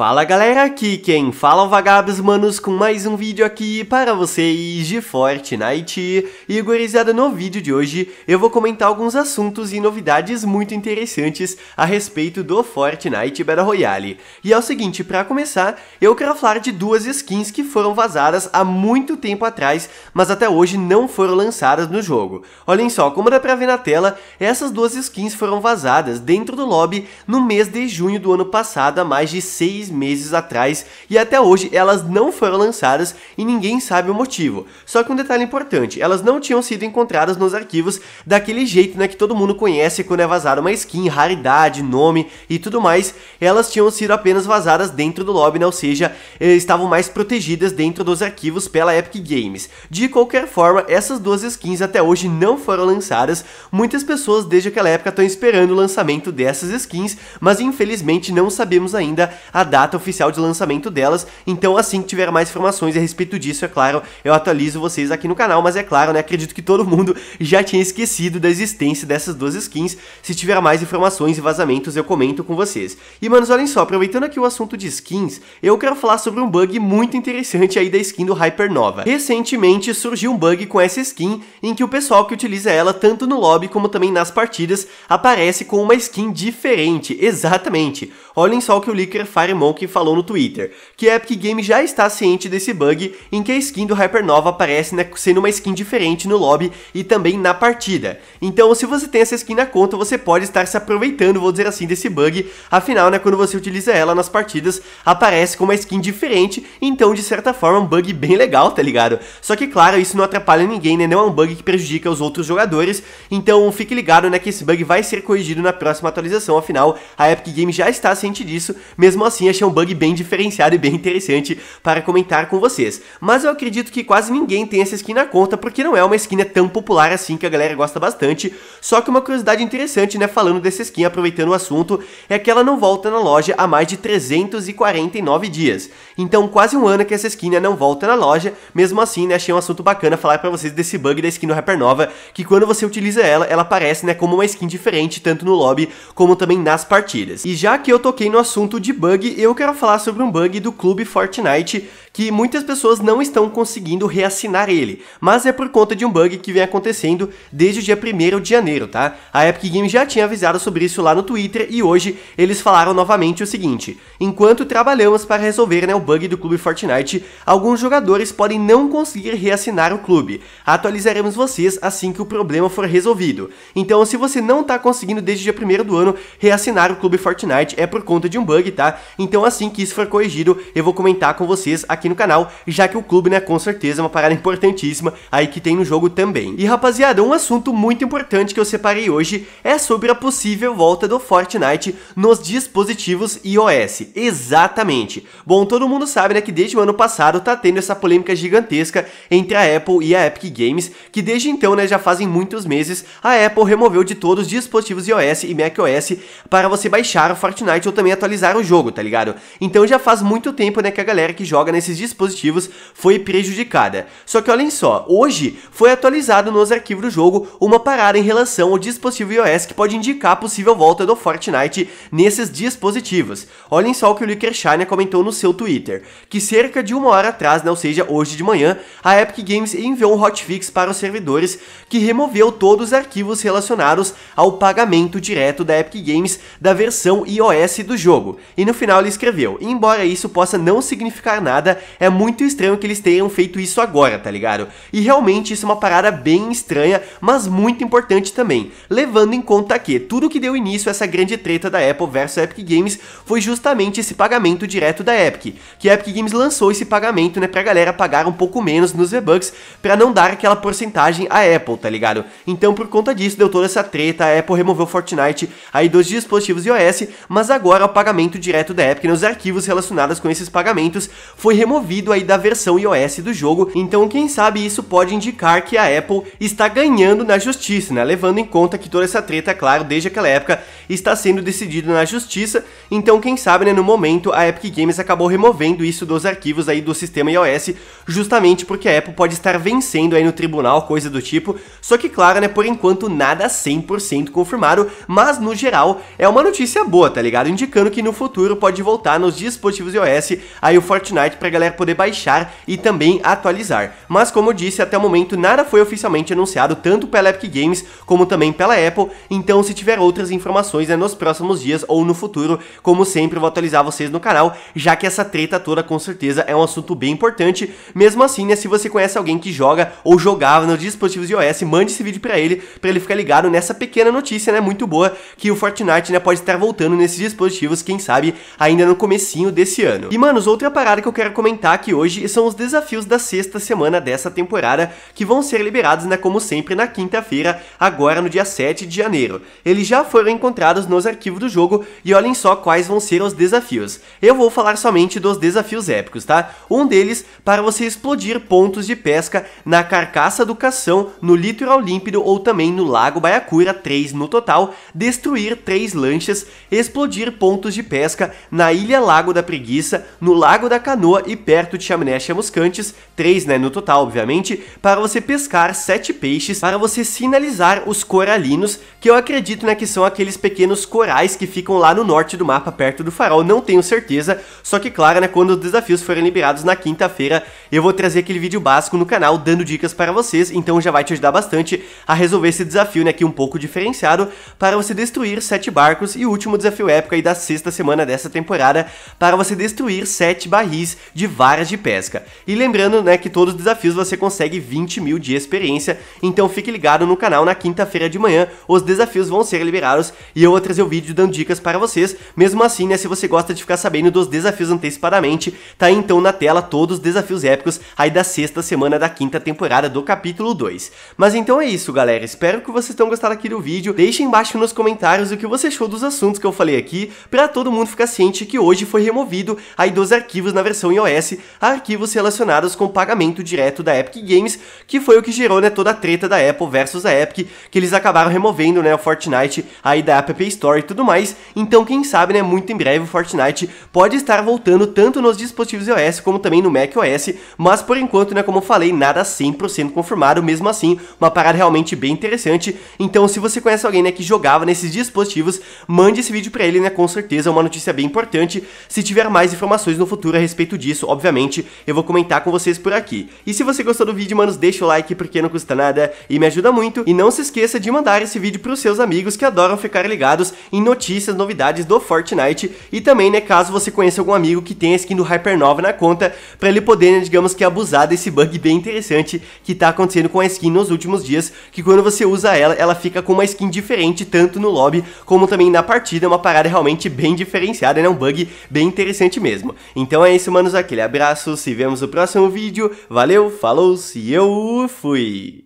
Fala galera, aqui quem fala é o Vagabos Manos com mais um vídeo aqui para vocês de Fortnite. E gurizada, no vídeo de hoje eu vou comentar alguns assuntos e novidades muito interessantes a respeito do Fortnite Battle Royale. E é o seguinte, para começar, eu quero falar de duas skins que foram vazadas há muito tempo atrás, mas até hoje não foram lançadas no jogo. Olhem só, como dá pra ver na tela, essas duas skins foram vazadas dentro do lobby no mês de junho do ano passado, há mais de 6 meses atrás e até hoje elas não foram lançadas e ninguém sabe o motivo. Só que um detalhe importante, elas não tinham sido encontradas nos arquivos daquele jeito né, que todo mundo conhece quando é vazada uma skin, raridade, nome e tudo mais, elas tinham sido apenas vazadas dentro do lobby, né, ou seja, eh, estavam mais protegidas dentro dos arquivos pela Epic Games. De qualquer forma, essas duas skins até hoje não foram lançadas, muitas pessoas desde aquela época estão esperando o lançamento dessas skins, mas infelizmente não sabemos ainda a data data oficial de lançamento delas, então assim que tiver mais informações a respeito disso, é claro, eu atualizo vocês aqui no canal, mas é claro, né, acredito que todo mundo já tinha esquecido da existência dessas duas skins, se tiver mais informações e vazamentos eu comento com vocês. E manos, olhem só, aproveitando aqui o assunto de skins, eu quero falar sobre um bug muito interessante aí da skin do Hypernova. Recentemente surgiu um bug com essa skin, em que o pessoal que utiliza ela tanto no lobby como também nas partidas, aparece com uma skin diferente, exatamente. Olhem só o que o Licker Fire Monk falou no Twitter, que a Epic Games já está ciente desse bug em que a skin do Hypernova aparece na, sendo uma skin diferente no lobby e também na partida. Então se você tem essa skin na conta, você pode estar se aproveitando, vou dizer assim, desse bug, afinal, né, quando você utiliza ela nas partidas, aparece com uma skin diferente, então de certa forma um bug bem legal, tá ligado? Só que claro, isso não atrapalha ninguém, né, não é um bug que prejudica os outros jogadores, então fique ligado, né, que esse bug vai ser corrigido na próxima atualização, afinal, a Epic Games já está ciente disso, mesmo assim achei um bug bem diferenciado e bem interessante para comentar com vocês. Mas eu acredito que quase ninguém tem essa skin na conta, porque não é uma skin tão popular assim que a galera gosta bastante. Só que uma curiosidade interessante, né, falando dessa skin, aproveitando o assunto, é que ela não volta na loja há mais de 349 dias. Então quase um ano que essa skin né, não volta na loja, mesmo assim, né, achei um assunto bacana falar para vocês desse bug da skin do Rapper Nova, que quando você utiliza ela, ela aparece né, como uma skin diferente, tanto no lobby como também nas partidas. E já que eu toquei no assunto de bug, eu quero falar sobre um bug do clube Fortnite que muitas pessoas não estão conseguindo reassinar ele, mas é por conta de um bug que vem acontecendo desde o dia 1 de janeiro, tá? A Epic Games já tinha avisado sobre isso lá no Twitter e hoje eles falaram novamente o seguinte: enquanto trabalhamos para resolver né, o bug do clube Fortnite, alguns jogadores podem não conseguir reassinar o clube. Atualizaremos vocês assim que o problema for resolvido. Então, se você não está conseguindo desde o dia 1 do ano reassinar o clube Fortnite, é por conta de um bug, tá? Então, então assim que isso for corrigido, eu vou comentar com vocês aqui no canal, já que o clube, né, com certeza é uma parada importantíssima aí que tem no jogo também. E rapaziada, um assunto muito importante que eu separei hoje é sobre a possível volta do Fortnite nos dispositivos iOS. Exatamente. Bom, todo mundo sabe, né, que desde o ano passado tá tendo essa polêmica gigantesca entre a Apple e a Epic Games, que desde então, né, já fazem muitos meses, a Apple removeu de todos os dispositivos iOS e macOS para você baixar o Fortnite ou também atualizar o jogo, tá ligado? Então já faz muito tempo né, que a galera que joga nesses dispositivos foi prejudicada. Só que olhem só, hoje foi atualizado nos arquivos do jogo uma parada em relação ao dispositivo iOS que pode indicar a possível volta do Fortnite nesses dispositivos. Olhem só o que o Lickershine comentou no seu Twitter, que cerca de uma hora atrás, né, ou seja, hoje de manhã, a Epic Games enviou um hotfix para os servidores que removeu todos os arquivos relacionados ao pagamento direto da Epic Games da versão iOS do jogo. E no final escreveu. E embora isso possa não significar nada, é muito estranho que eles tenham feito isso agora, tá ligado? E realmente isso é uma parada bem estranha, mas muito importante também, levando em conta que tudo que deu início a essa grande treta da Apple versus Epic Games foi justamente esse pagamento direto da Epic, que a Epic Games lançou esse pagamento, né, pra galera pagar um pouco menos nos V-Bucks para não dar aquela porcentagem à Apple, tá ligado? Então por conta disso deu toda essa treta, a Apple removeu Fortnite aí dos dispositivos iOS, mas agora o pagamento direto da Epic que nos arquivos relacionados com esses pagamentos foi removido aí da versão iOS do jogo, então quem sabe isso pode indicar que a Apple está ganhando na justiça, né? levando em conta que toda essa treta, claro, desde aquela época está sendo decidida na justiça, então quem sabe né, no momento a Epic Games acabou removendo isso dos arquivos aí do sistema iOS, justamente porque a Apple pode estar vencendo aí no tribunal, coisa do tipo, só que claro, né, por enquanto nada 100% confirmado, mas no geral é uma notícia boa, tá ligado? Indicando que no futuro pode voltar nos dispositivos iOS aí o Fortnite pra galera poder baixar e também atualizar. Mas como eu disse, até o momento nada foi oficialmente anunciado tanto pela Epic Games como também pela Apple, então se tiver outras informações né, nos próximos dias ou no futuro, como sempre eu vou atualizar vocês no canal, já que essa treta toda com certeza é um assunto bem importante. Mesmo assim, né, se você conhece alguém que joga ou jogava nos dispositivos iOS, mande esse vídeo para ele, para ele ficar ligado nessa pequena notícia, né, muito boa, que o Fortnite, né, pode estar voltando nesses dispositivos, quem sabe, aí ainda no comecinho desse ano. E manos, outra parada que eu quero comentar aqui hoje são os desafios da sexta semana dessa temporada, que vão ser liberados, né, como sempre, na quinta-feira, agora no dia 7 de janeiro. Eles já foram encontrados nos arquivos do jogo e olhem só quais vão ser os desafios. Eu vou falar somente dos desafios épicos, tá? Um deles para você explodir pontos de pesca na carcaça do cação, no litoral límpido ou também no lago Baiacura, 3 no total, destruir 3 lanchas, explodir pontos de pesca na na Ilha Lago da Preguiça, no Lago da Canoa e perto de Chaminés Chamuscantes, três né, no total, obviamente, para você pescar sete peixes, para você sinalizar os coralinos, que eu acredito né, que são aqueles pequenos corais que ficam lá no norte do mapa, perto do farol, não tenho certeza, só que claro, né, quando os desafios forem liberados na quinta-feira, eu vou trazer aquele vídeo básico no canal dando dicas para vocês, então já vai te ajudar bastante a resolver esse desafio né, aqui é um pouco diferenciado para você destruir sete barcos e o último desafio épico aí da sexta semana dessa temporada temporada para você destruir 7 barris de varas de pesca. E lembrando né, que todos os desafios você consegue 20 mil de experiência, então fique ligado no canal na quinta-feira de manhã, os desafios vão ser liberados e eu vou trazer o vídeo dando dicas para vocês. Mesmo assim, né, se você gosta de ficar sabendo dos desafios antecipadamente, tá aí então na tela todos os desafios épicos aí da sexta semana da quinta temporada do capítulo 2. Mas então é isso, galera. Espero que vocês tenham gostado aqui do vídeo. Deixem embaixo nos comentários o que você achou dos assuntos que eu falei aqui, para todo mundo ficar ciente que hoje foi removido aí dos arquivos na versão iOS, arquivos relacionados com o pagamento direto da Epic Games, que foi o que gerou né, toda a treta da Apple versus a Epic, que eles acabaram removendo né, o Fortnite aí da App Store e tudo mais. Então, quem sabe, né, muito em breve o Fortnite pode estar voltando tanto nos dispositivos iOS como também no macOS, mas por enquanto, né, como eu falei, nada 100% confirmado, mesmo assim, uma parada realmente bem interessante. Então, se você conhece alguém né, que jogava nesses dispositivos, mande esse vídeo para ele, né, com certeza é uma notícia bem importante importante. Se tiver mais informações no futuro a respeito disso, obviamente, eu vou comentar com vocês por aqui. E se você gostou do vídeo, manos, deixa o like porque não custa nada e me ajuda muito. E não se esqueça de mandar esse vídeo para os seus amigos que adoram ficar ligados em notícias, novidades do Fortnite e também, né, caso você conheça algum amigo que tenha skin do Hypernova na conta, para ele poder, né, digamos que abusar desse bug bem interessante que tá acontecendo com a skin nos últimos dias, que quando você usa ela, ela fica com uma skin diferente tanto no lobby como também na partida, é uma parada realmente bem diferenciada, né, um bug bem interessante mesmo. Então é isso, manos, aquele abraço, se vemos no próximo vídeo, valeu, falou, se eu fui!